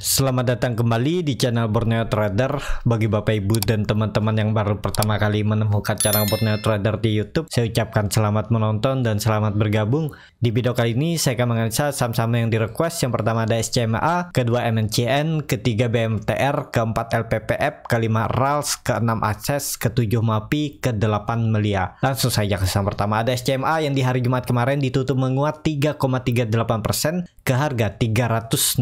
Selamat datang kembali di channel Borneo Trader Bagi Bapak Ibu dan teman-teman yang baru pertama kali menemukan channel Borneo Trader di Youtube Saya ucapkan selamat menonton dan selamat bergabung Di video kali ini saya akan menganalisa saham-saham yang direquest Yang pertama ada SCMA, kedua MNCN, ketiga BMTR, keempat LPPF, kelima RALS, keenam Aces, ketujuh MAPI, kedelapan Melia Langsung saja ke saham pertama Ada SCMA yang di hari Jumat kemarin ditutup menguat 3,38% ke harga 366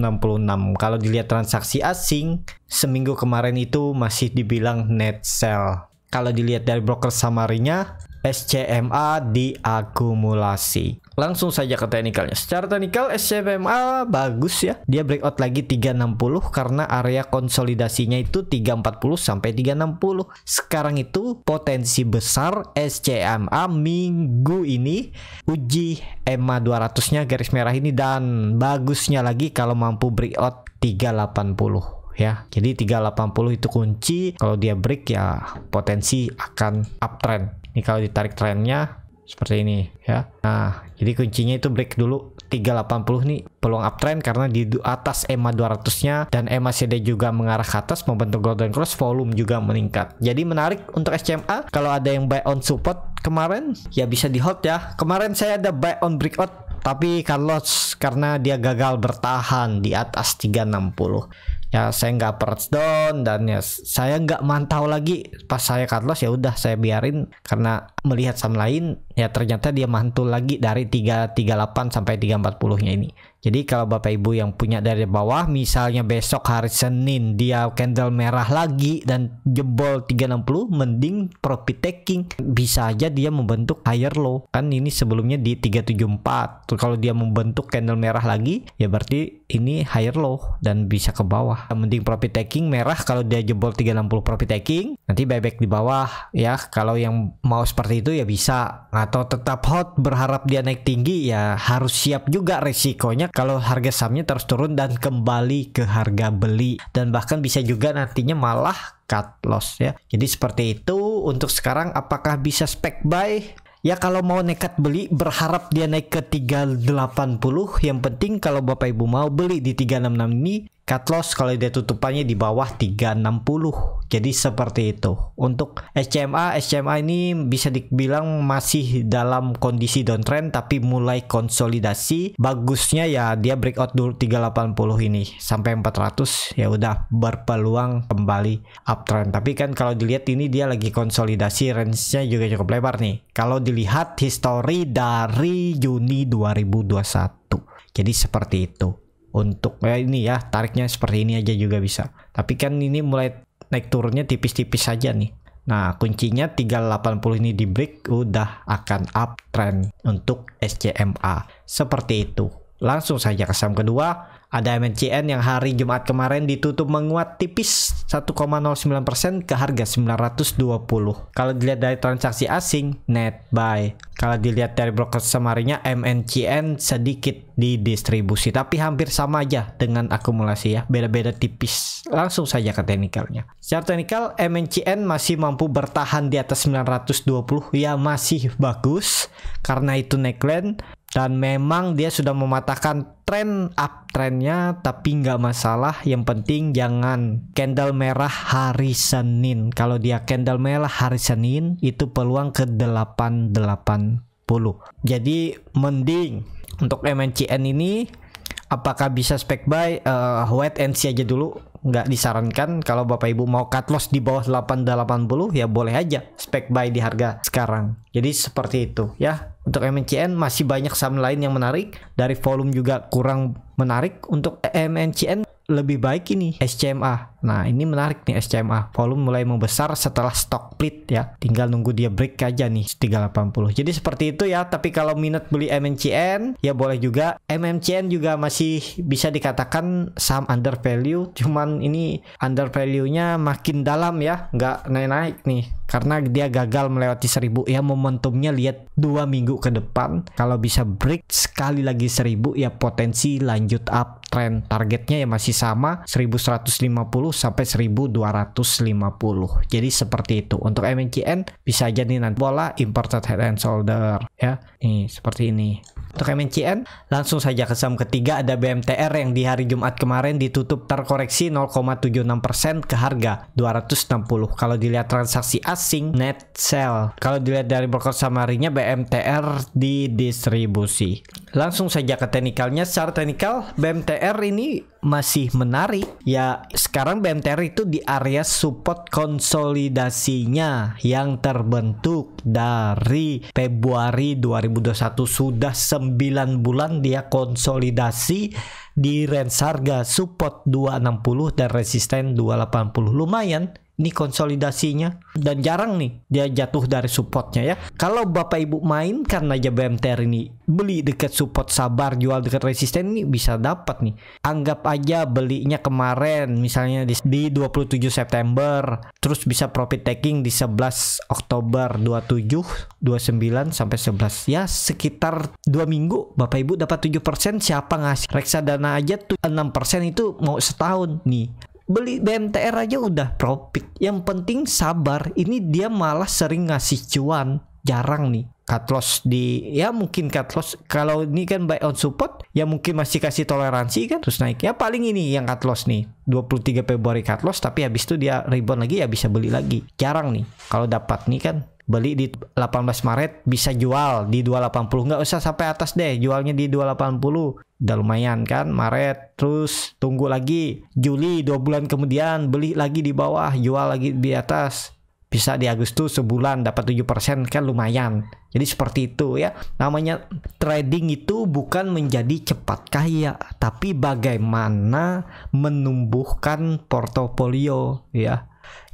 Kalau di dilihat transaksi asing, seminggu kemarin itu masih dibilang net sell. Kalau dilihat dari broker samarinya, SCMA diakumulasi. Langsung saja ke teknikalnya. Secara teknikal SCMA bagus ya. Dia breakout lagi 360 karena area konsolidasinya itu 340 sampai 360. Sekarang itu potensi besar SCMA minggu ini uji EMA 200-nya garis merah ini dan bagusnya lagi kalau mampu breakout 380 ya. Jadi 380 itu kunci. Kalau dia break ya potensi akan uptrend. Ini kalau ditarik trennya seperti ini ya. Nah, jadi kuncinya itu break dulu 380 nih peluang uptrend karena di atas EMA 200-nya dan EMA CD juga mengarah ke atas membentuk golden cross volume juga meningkat. Jadi menarik untuk SCMA kalau ada yang buy on support kemarin ya bisa di hold ya. Kemarin saya ada buy on breakout tapi Carlos karena dia gagal bertahan di atas 360 ya saya nggak first down dan ya saya nggak mantau lagi pas saya Carlos ya udah saya biarin karena melihat sama lain ya ternyata dia mantul lagi dari 338 sampai 340 nya ini jadi kalau bapak ibu yang punya dari bawah misalnya besok hari Senin dia candle merah lagi dan jebol 360 mending profit taking bisa aja dia membentuk higher low kan ini sebelumnya di 374 kalau dia membentuk candle merah lagi ya berarti ini higher low dan bisa ke bawah bawah mending profit taking merah kalau dia jebol 360 profit taking nanti bebek di bawah ya kalau yang mau seperti itu ya bisa atau tetap hot berharap dia naik tinggi ya harus siap juga resikonya kalau harga sahamnya terus turun dan kembali ke harga beli dan bahkan bisa juga nantinya malah cut loss ya jadi seperti itu untuk sekarang apakah bisa spec buy Ya kalau mau nekat beli berharap dia naik ke 380 Yang penting kalau Bapak Ibu mau beli di 366 ini cut loss kalau dia tutupannya di bawah 360 jadi seperti itu untuk SCMA SCMA ini bisa dibilang masih dalam kondisi downtrend tapi mulai konsolidasi bagusnya ya dia breakout dulu 380 ini sampai 400 ya udah berpeluang kembali uptrend tapi kan kalau dilihat ini dia lagi konsolidasi range-nya juga cukup lebar nih kalau dilihat history dari Juni 2021 jadi seperti itu untuk ya ini ya tariknya seperti ini aja juga bisa tapi kan ini mulai naik turunnya tipis-tipis saja nih Nah, kuncinya 380 ini di break udah akan uptrend untuk SCMA. Seperti itu. Langsung saja ke saham kedua. Ada MNCN yang hari Jumat kemarin ditutup menguat tipis 1,09% ke harga 920. Kalau dilihat dari transaksi asing, net buy. Kalau dilihat dari broker semarinya, MNCN sedikit didistribusi. Tapi hampir sama aja dengan akumulasi ya, beda-beda tipis. Langsung saja ke teknikalnya. Secara teknikal, MNCN masih mampu bertahan di atas 920, ya masih bagus. Karena itu neckline, dan memang dia sudah mematahkan tren uptrendnya tapi nggak masalah yang penting jangan candle merah hari Senin kalau dia candle merah hari Senin itu peluang ke 880 jadi mending untuk MNCN ini apakah bisa spek buy uh, wait and see aja dulu nggak disarankan kalau bapak ibu mau cut loss di bawah 880 ya boleh aja spek buy di harga sekarang jadi seperti itu ya untuk MNCN masih banyak saham lain yang menarik, dari volume juga kurang menarik. Untuk MNCN lebih baik ini SCMA Nah ini menarik nih SCMA Volume mulai membesar setelah stock split ya Tinggal nunggu dia break aja nih 380 Jadi seperti itu ya Tapi kalau minat beli MMCN Ya boleh juga MMCN juga masih bisa dikatakan saham under value Cuman ini under value-nya makin dalam ya Nggak naik-naik nih karena dia gagal melewati 1000 ya momentumnya lihat dua minggu ke depan kalau bisa break sekali lagi 1000 ya potensi lanjut up trend targetnya ya masih sama 1150 sampai 1250. Jadi seperti itu. Untuk MNCN bisa aja nih nanti bola imported head and shoulder ya. Nih seperti ini. Untuk MNCN langsung saja ke saham ketiga ada BMTR yang di hari Jumat kemarin ditutup terkoreksi 0,76% ke harga 260. Kalau dilihat transaksi asing net sell. Kalau dilihat dari broker samarinya BMTR didistribusi. Langsung saja ke teknikalnya. Secara teknikal BMTR ini masih menarik ya sekarang BMTR itu di area support konsolidasinya yang terbentuk dari Februari 2021 sudah 9 bulan dia konsolidasi di range harga support 260 dan resisten 280 lumayan ini konsolidasinya dan jarang nih dia jatuh dari supportnya ya kalau bapak ibu main karena aja BMTR ini beli deket support sabar jual deket resisten ini bisa dapat nih anggap aja belinya kemarin misalnya di, di 27 September terus bisa profit taking di 11 Oktober 27 29 sampai 11 ya sekitar dua minggu bapak ibu dapat 7% siapa ngasih reksadana aja tuh 6% itu mau setahun nih beli BMTR aja udah profit yang penting sabar ini dia malah sering ngasih cuan jarang nih cut loss di ya mungkin cut loss kalau ini kan buy on support ya mungkin masih kasih toleransi kan terus naik ya paling ini yang cut loss nih 23 Februari cut loss tapi habis itu dia rebound lagi ya bisa beli lagi jarang nih kalau dapat nih kan beli di 18 Maret bisa jual di 280 nggak usah sampai atas deh jualnya di 280 udah lumayan kan Maret terus tunggu lagi Juli dua bulan kemudian beli lagi di bawah jual lagi di atas bisa di Agustus sebulan dapat 7% kan lumayan jadi seperti itu ya namanya trading itu bukan menjadi cepat kaya tapi bagaimana menumbuhkan portofolio ya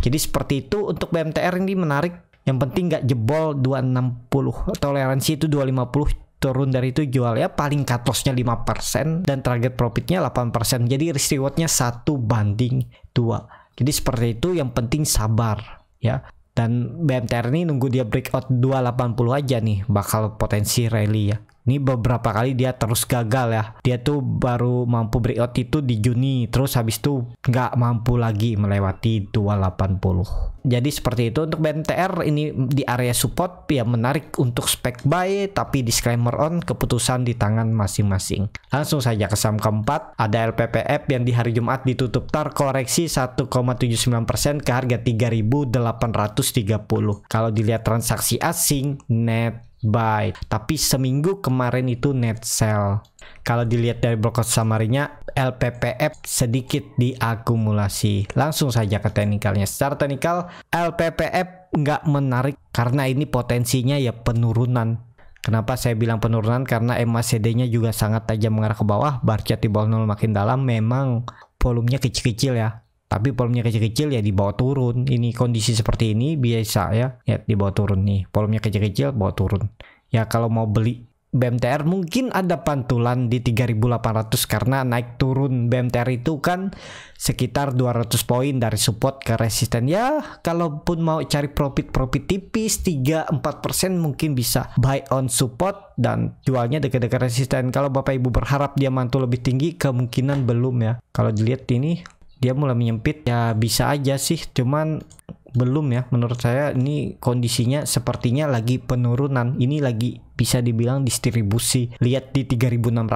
jadi seperti itu untuk BMTR ini menarik yang penting nggak jebol 260 toleransi itu 250 turun dari itu jual ya paling cut lossnya 5% dan target profitnya 8% jadi risk rewardnya satu banding dua jadi seperti itu yang penting sabar ya dan BMTR ini nunggu dia breakout 280 aja nih bakal potensi rally ya ini beberapa kali dia terus gagal ya. Dia tuh baru mampu breakout itu di Juni, terus habis itu nggak mampu lagi melewati 280. Jadi seperti itu untuk BMTR ini di area support ya menarik untuk spek buy tapi disclaimer on keputusan di tangan masing-masing. Langsung saja ke saham keempat, ada LPPF yang di hari Jumat ditutup tar koreksi 1,79% ke harga 3830. Kalau dilihat transaksi asing net buy. Tapi seminggu kemarin itu net sell. Kalau dilihat dari broker samarinya LPPF sedikit diakumulasi. Langsung saja ke teknikalnya. Secara teknikal, LPPF nggak menarik karena ini potensinya ya penurunan. Kenapa saya bilang penurunan? Karena MACD-nya juga sangat tajam mengarah ke bawah, bar chart di bawah nol makin dalam, memang volumenya kecil-kecil ya tapi volumenya kecil-kecil ya dibawa turun ini kondisi seperti ini biasa ya ya dibawa turun nih volumenya kecil-kecil bawa turun ya kalau mau beli BMTR mungkin ada pantulan di 3800 karena naik turun BMTR itu kan sekitar 200 poin dari support ke resisten ya kalaupun mau cari profit-profit tipis 3-4% mungkin bisa buy on support dan jualnya dekat-dekat resisten kalau Bapak Ibu berharap dia mantul lebih tinggi kemungkinan belum ya kalau dilihat ini dia mulai menyempit ya bisa aja sih cuman belum ya menurut saya ini kondisinya sepertinya lagi penurunan ini lagi bisa dibilang distribusi lihat di 3600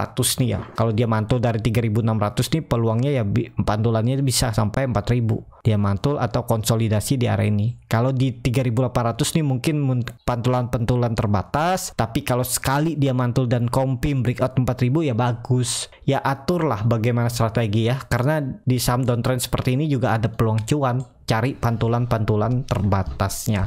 nih ya kalau dia mantul dari 3600 nih peluangnya ya pantulannya bisa sampai 4000 dia mantul atau konsolidasi di area ini kalau di 3800 nih mungkin pantulan-pantulan terbatas tapi kalau sekali dia mantul dan kompi breakout 4000 ya bagus ya aturlah bagaimana strategi ya karena di saham downtrend seperti ini juga ada peluang cuan cari pantulan-pantulan terbatasnya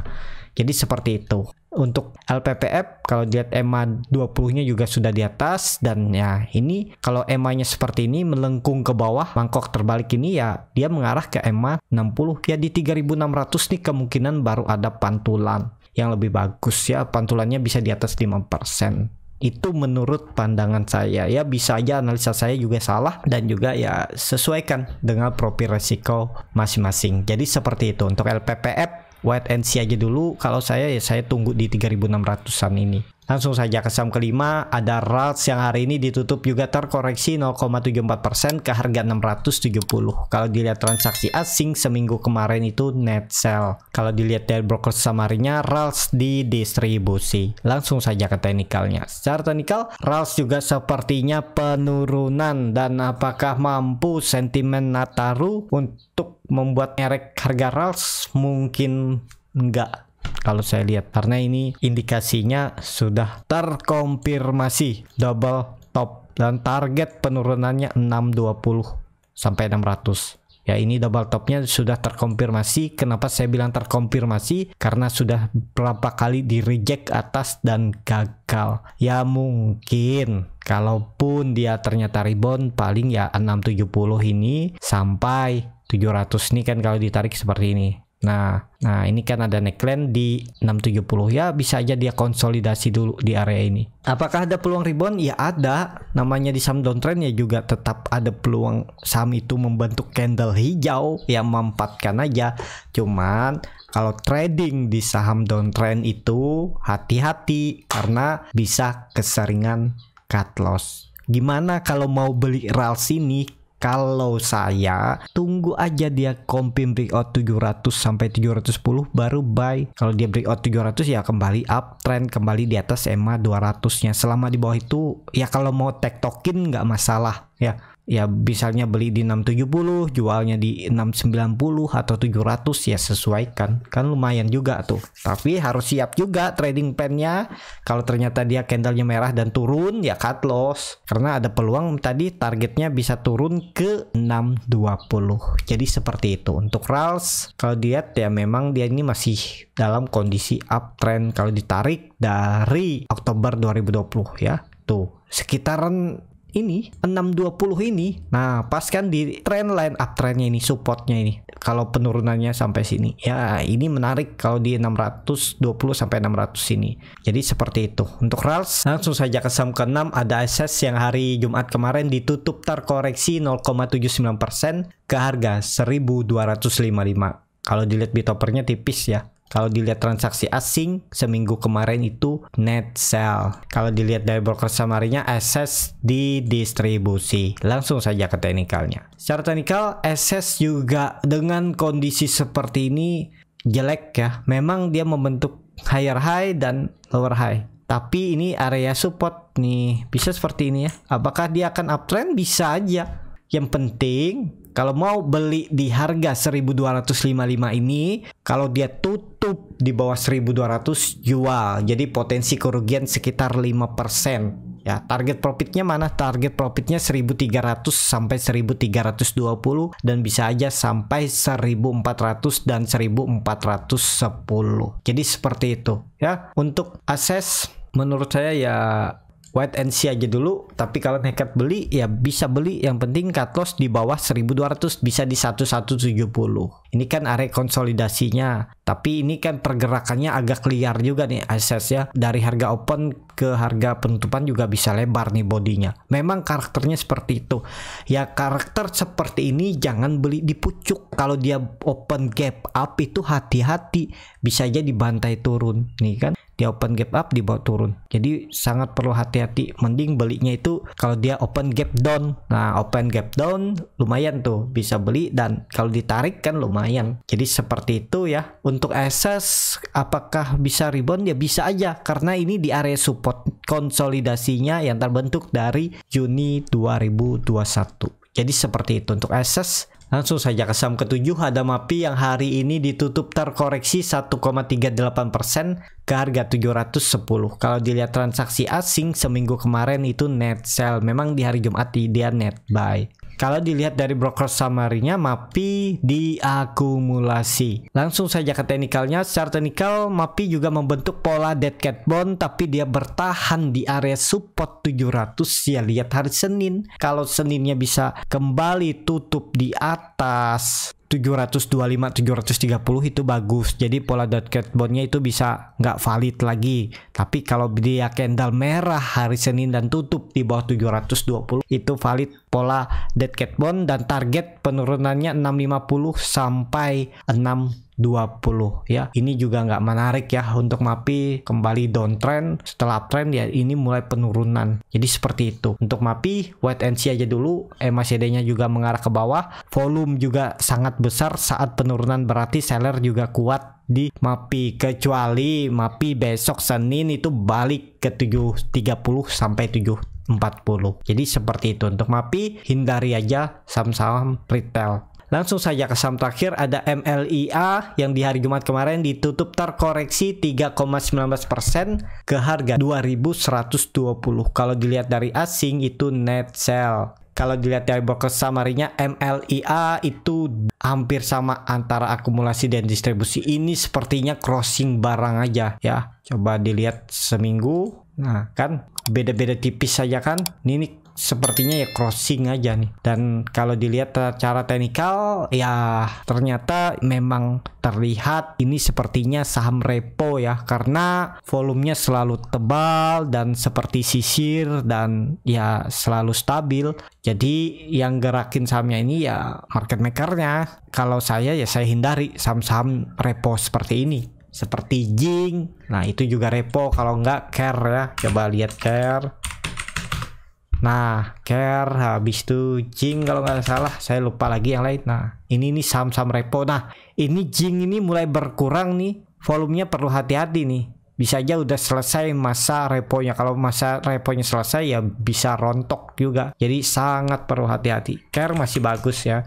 jadi seperti itu untuk LPPF kalau dilihat EMA 20-nya juga sudah di atas dan ya ini kalau EMA-nya seperti ini melengkung ke bawah mangkok terbalik ini ya dia mengarah ke EMA 60 ya di 3600 nih kemungkinan baru ada pantulan yang lebih bagus ya pantulannya bisa di atas 5% itu menurut pandangan saya ya bisa aja analisa saya juga salah dan juga ya sesuaikan dengan profil resiko masing-masing jadi seperti itu untuk LPPF wait and see aja dulu kalau saya ya saya tunggu di 3600an ini Langsung saja ke saham kelima, ada RALS yang hari ini ditutup juga terkoreksi 0,74% ke harga 670. Kalau dilihat transaksi asing seminggu kemarin itu net sell. Kalau dilihat dari broker samarinya, RALS didistribusi. Langsung saja ke teknikalnya. Secara teknikal, RALS juga sepertinya penurunan dan apakah mampu sentimen Nataru untuk membuat merek harga RALS mungkin enggak kalau saya lihat karena ini indikasinya sudah terkonfirmasi double top dan target penurunannya 620 sampai 600 ya ini double topnya sudah terkonfirmasi kenapa saya bilang terkonfirmasi karena sudah berapa kali di reject atas dan gagal ya mungkin kalaupun dia ternyata rebound paling ya 670 ini sampai 700 ini kan kalau ditarik seperti ini Nah, nah ini kan ada neckline di 670 ya bisa aja dia konsolidasi dulu di area ini. Apakah ada peluang rebound? Ya ada. Namanya di saham downtrend ya juga tetap ada peluang saham itu membentuk candle hijau yang memanfaatkan aja. Cuman kalau trading di saham downtrend itu hati-hati karena bisa keseringan cut loss. Gimana kalau mau beli RALS sini? Kalau saya tunggu aja dia comping breakout 700 sampai 710 baru buy. Kalau dia breakout 700 ya kembali uptrend, kembali di atas EMA 200-nya. Selama di bawah itu ya kalau mau tektokin nggak masalah ya ya misalnya beli di 670 jualnya di 690 atau 700 ya sesuaikan kan lumayan juga tuh tapi harus siap juga trading plannya kalau ternyata dia candlenya merah dan turun ya cut loss karena ada peluang tadi targetnya bisa turun ke 620 jadi seperti itu untuk RALS kalau dilihat ya memang dia ini masih dalam kondisi uptrend kalau ditarik dari Oktober 2020 ya tuh sekitaran ini 620 ini nah pas kan di trend line uptrendnya ini supportnya ini kalau penurunannya sampai sini ya ini menarik kalau di 620 sampai 600 ini, jadi seperti itu untuk RALS langsung saja ke saham ke-6 ada SS yang hari Jumat kemarin ditutup terkoreksi 0,79% ke harga 1255 kalau dilihat bitopernya tipis ya kalau dilihat transaksi asing seminggu kemarin itu net sell. Kalau dilihat dari broker samarinya SS di distribusi. Langsung saja ke teknikalnya. Secara teknikal SS juga dengan kondisi seperti ini jelek ya. Memang dia membentuk higher high dan lower high. Tapi ini area support nih. Bisa seperti ini ya. Apakah dia akan uptrend? Bisa aja. Yang penting kalau mau beli di harga 1255 ini, kalau dia tutup di bawah 1200 jual. Jadi potensi kerugian sekitar 5%. Ya, target profitnya mana? Target profitnya 1300 sampai 1320 dan bisa aja sampai 1400 dan 1410. Jadi seperti itu ya. Untuk ases, menurut saya ya wait and see aja dulu tapi kalau nekat beli ya bisa beli yang penting cut loss di bawah 1200 bisa di 1170 ini kan area konsolidasinya. Tapi ini kan pergerakannya agak liar juga nih ya dari harga open ke harga penutupan juga bisa lebar nih bodinya. Memang karakternya seperti itu. Ya karakter seperti ini jangan beli di pucuk. Kalau dia open gap up itu hati-hati bisa aja dibantai turun nih kan. Dia open gap up dibawa turun. Jadi sangat perlu hati-hati. Mending belinya itu kalau dia open gap down. Nah, open gap down lumayan tuh bisa beli dan kalau ditarik kan lumayan lumayan. Jadi seperti itu ya. Untuk SS apakah bisa rebound? Ya bisa aja karena ini di area support konsolidasinya yang terbentuk dari Juni 2021. Jadi seperti itu untuk SS Langsung saja ke saham ketujuh ada MAPI yang hari ini ditutup terkoreksi 1,38% ke harga 710. Kalau dilihat transaksi asing seminggu kemarin itu net sell. Memang di hari Jumat dia net buy. Kalau dilihat dari broker summary-nya, MAPI diakumulasi. Langsung saja ke teknikalnya. Secara teknikal, MAPI juga membentuk pola dead cat bond, tapi dia bertahan di area support 700. Ya, lihat hari Senin. Kalau Seninnya bisa kembali tutup di atas, atas 725 730 itu bagus. Jadi pola dot cat bondnya itu bisa nggak valid lagi. Tapi kalau dia candle merah hari Senin dan tutup di bawah 720 itu valid pola dead cat bond dan target penurunannya 650 sampai 6 20 ya. Ini juga nggak menarik ya untuk MAPI kembali downtrend setelah uptrend ya ini mulai penurunan. Jadi seperti itu. Untuk MAPI wait and see aja dulu. MACD-nya juga mengarah ke bawah. Volume juga sangat besar saat penurunan berarti seller juga kuat di MAPI kecuali MAPI besok Senin itu balik ke 730 sampai 7 40 Jadi seperti itu untuk MAPI hindari aja saham-saham retail. Langsung saja ke saham terakhir ada MLIA yang di hari Jumat kemarin ditutup terkoreksi 3,19% ke harga 2120. Kalau dilihat dari asing itu net sell. Kalau dilihat dari broker samarinya MLIA itu hampir sama antara akumulasi dan distribusi. Ini sepertinya crossing barang aja ya. Coba dilihat seminggu. Nah, kan beda-beda tipis saja kan. Ini sepertinya ya crossing aja nih. Dan kalau dilihat secara teknikal ya ternyata memang terlihat ini sepertinya saham repo ya karena volumenya selalu tebal dan seperti sisir dan ya selalu stabil. Jadi yang gerakin sahamnya ini ya market makernya. Kalau saya ya saya hindari saham-saham repo seperti ini seperti Jing. Nah, itu juga repo kalau nggak care ya. Coba lihat care. Nah, care habis itu Jing kalau nggak salah, saya lupa lagi yang lain. Nah, ini nih saham-saham repo. Nah, ini Jing ini mulai berkurang nih, volumenya perlu hati-hati nih. Bisa aja udah selesai masa reponya. Kalau masa reponya selesai ya bisa rontok juga. Jadi sangat perlu hati-hati. Care masih bagus ya.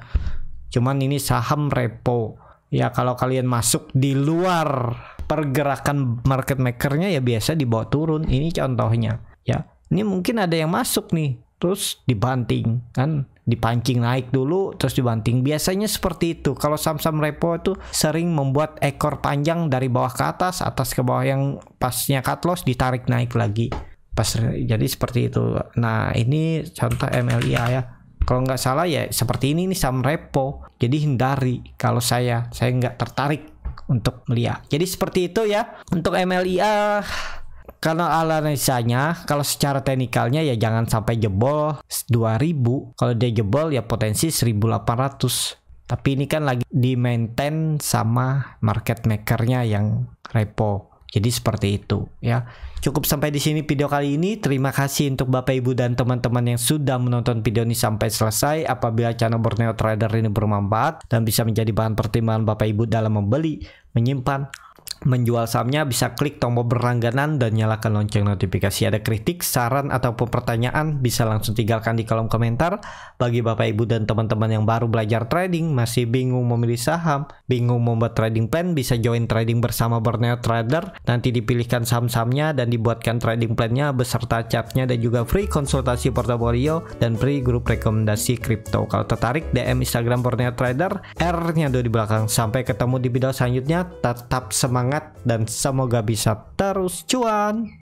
Cuman ini saham repo. Ya kalau kalian masuk di luar pergerakan market makernya ya biasa dibawa turun. Ini contohnya ya ini mungkin ada yang masuk nih terus dibanting kan dipancing naik dulu terus dibanting biasanya seperti itu kalau saham-saham repo itu sering membuat ekor panjang dari bawah ke atas atas ke bawah yang pasnya cut loss ditarik naik lagi pas jadi seperti itu nah ini contoh MLIA ya kalau nggak salah ya seperti ini nih saham repo jadi hindari kalau saya saya nggak tertarik untuk melihat jadi seperti itu ya untuk MLIA karena analisanya kalau secara teknikalnya ya jangan sampai jebol 2000 kalau dia jebol ya potensi 1800 tapi ini kan lagi di maintain sama market makernya yang repo jadi seperti itu ya cukup sampai di sini video kali ini terima kasih untuk bapak ibu dan teman-teman yang sudah menonton video ini sampai selesai apabila channel Borneo Trader ini bermanfaat dan bisa menjadi bahan pertimbangan bapak ibu dalam membeli menyimpan menjual sahamnya bisa klik tombol berlangganan dan nyalakan lonceng notifikasi. Ada kritik, saran, ataupun pertanyaan bisa langsung tinggalkan di kolom komentar. Bagi Bapak Ibu dan teman-teman yang baru belajar trading, masih bingung memilih saham, bingung membuat trading plan, bisa join trading bersama Borneo Trader. Nanti dipilihkan saham-sahamnya dan dibuatkan trading plannya beserta chartnya dan juga free konsultasi portofolio dan free grup rekomendasi kripto. Kalau tertarik DM Instagram Borneo Trader, R-nya ada di belakang. Sampai ketemu di video selanjutnya, tetap semangat semangat dan semoga bisa terus cuan.